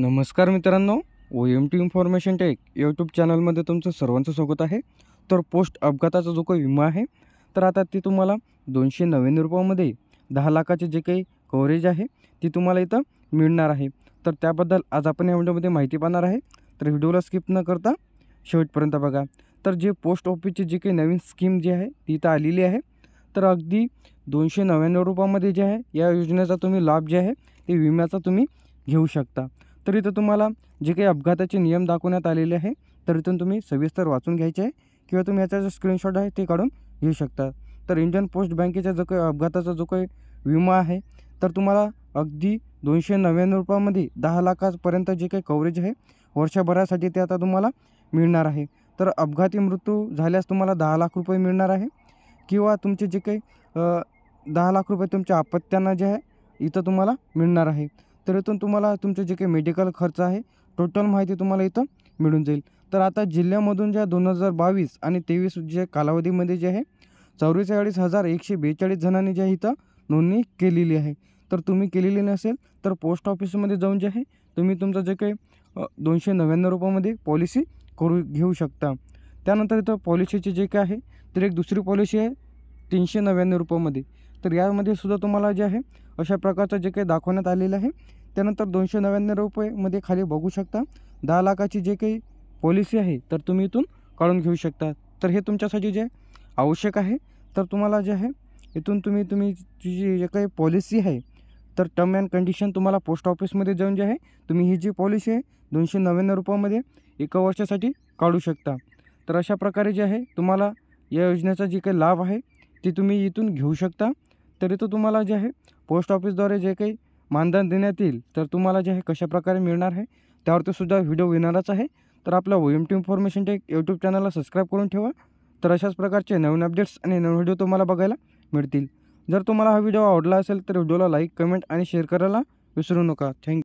नमस्कार मित्रांनो O M T information tech YouTube चॅनलमध्ये तुमचं सर्वांचं स्वागत आहे तर पोस्ट अपघाताचा जो काही विमा आहे तर आता ती तुम्हाला दोनशे नव्याण्णव रुपयामध्ये दहा लाखाचे जे काही कव्हरेज आहे ती तुम्हाला इथं मिळणार आहे तर त्याबद्दल आज आपण या व्हिडिओमध्ये माहिती पाहणार आहे तर व्हिडिओला स्किप न करता शेवटपर्यंत बघा तर जे पोस्ट ऑफिसची जी काही नवीन स्कीम जी आहे ती इथं आलेली आहे तर अगदी दोनशे नव्याण्णव रुपयामध्ये जे आहे या योजनेचा तुम्ही लाभ जे आहे ते विम्याचा तुम्ही घेऊ शकता तर इथं तुम्हाला जे काही अपघाताचे नियम दाखवण्यात आलेले आहे तर इथून तुम्ही सविस्तर वाचून घ्यायचे आहे किंवा तुम्ही याचा जो स्क्रीनशॉट आहे ते काढून घेऊ शकता तर इंडियन पोस्ट बँकेचा जो काही अपघाताचा जो काही विमा आहे तर तुम्हाला अगदी दोनशे नव्याण्णव रुपयामध्ये दहा लाखापर्यंत जे काही कव्हरेज आहे वर्षभरासाठी ते आता तुम्हाला मिळणार आहे तर अपघाती मृत्यू झाल्यास तुम्हाला दहा लाख रुपये मिळणार आहे किंवा तुमचे जे काही दहा लाख रुपये तुमच्या आपत्त्यांना जे आहे इथं तुम्हाला मिळणार आहे तर इथून तुम्हाला तुमचे जे काही मेडिकल खर्च आहे टोटल माहिती तुम्हाला इथं मिळून जाईल तर आता जिल्ह्यामधून ज्या दोन हजार बावीस आणि तेवीस जे कालावधीमध्ये जे आहे चौवेचाळीस हजार एकशे बेचाळीस जणांनी जे इथं नोंदणी केलेली आहे तर तुम्ही केलेली नसेल तर पोस्ट ऑफिसमध्ये जाऊन जे आहे तुम्ही तुमचं जे काही दोनशे नव्याण्णव रुपयामध्ये पॉलिसी करू घेऊ शकता त्यानंतर इथं पॉलिसीचे जे काय आहे तर एक दुसरी पॉलिसी आहे तीनशे नव्याण्णव रुपयामध्ये तर यामध्ये सुद्धा तुम्हाला जे आहे अशा प्रकारचं जे काही दाखवण्यात आलेलं आहे त्यानंतर दोनशे नव्याण्णव रुपयेमध्ये खाली बघू शकता दहा लाखाची जे काही पॉलिसी आहे तर तुम्ही इथून काढून घेऊ शकता तर हे तुमच्यासाठी जे आवश्यक आहे तर तुम्हाला जे आहे इथून तुम्ही तुम्ही जी जे काही पॉलिसी आहे तर टर्म अँड कंडिशन तुम्हाला पोस्ट ऑफिसमध्ये जाऊन जे आहे तुम्ही ही जी पॉलिसी आहे दोनशे नव्याण्णव रुपयामध्ये एका वर्षासाठी काढू शकता तर अशा प्रकारे जे आहे तुम्हाला या योजनेचा जी काही लाभ आहे ती तुम्ही इथून घेऊ शकता तर इथं तुम्हाला जे आहे पोस्ट ऑफिसद्वारे जे काही मानधन देण्यात येईल तर तुम्हाला जे आहे कशाप्रकारे मिळणार आहे त्यावरती सुद्धा व्हिडिओ येणारच आहे तर आपला ओ एम टी इन्फॉर्मेशनच्या यूट्यूब चॅनलला सबस्क्राईब करून ठेवा तर अशाच प्रकारचे नवीन अपडेट्स आणि नवीन व्हिडिओ तुम्हाला बघायला मिळतील जर तुम्हाला हा व्हिडिओ आवडला असेल तर व्हिडिओला लाईक कमेंट आणि शेअर करायला विसरू नका थँक्यू